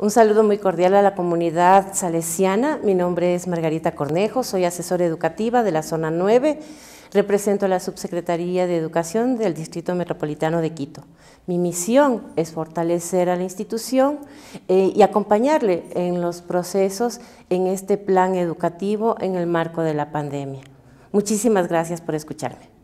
Un saludo muy cordial a la comunidad salesiana. Mi nombre es Margarita Cornejo, soy asesora educativa de la Zona 9. Represento a la Subsecretaría de Educación del Distrito Metropolitano de Quito. Mi misión es fortalecer a la institución eh, y acompañarle en los procesos en este plan educativo en el marco de la pandemia. Muchísimas gracias por escucharme.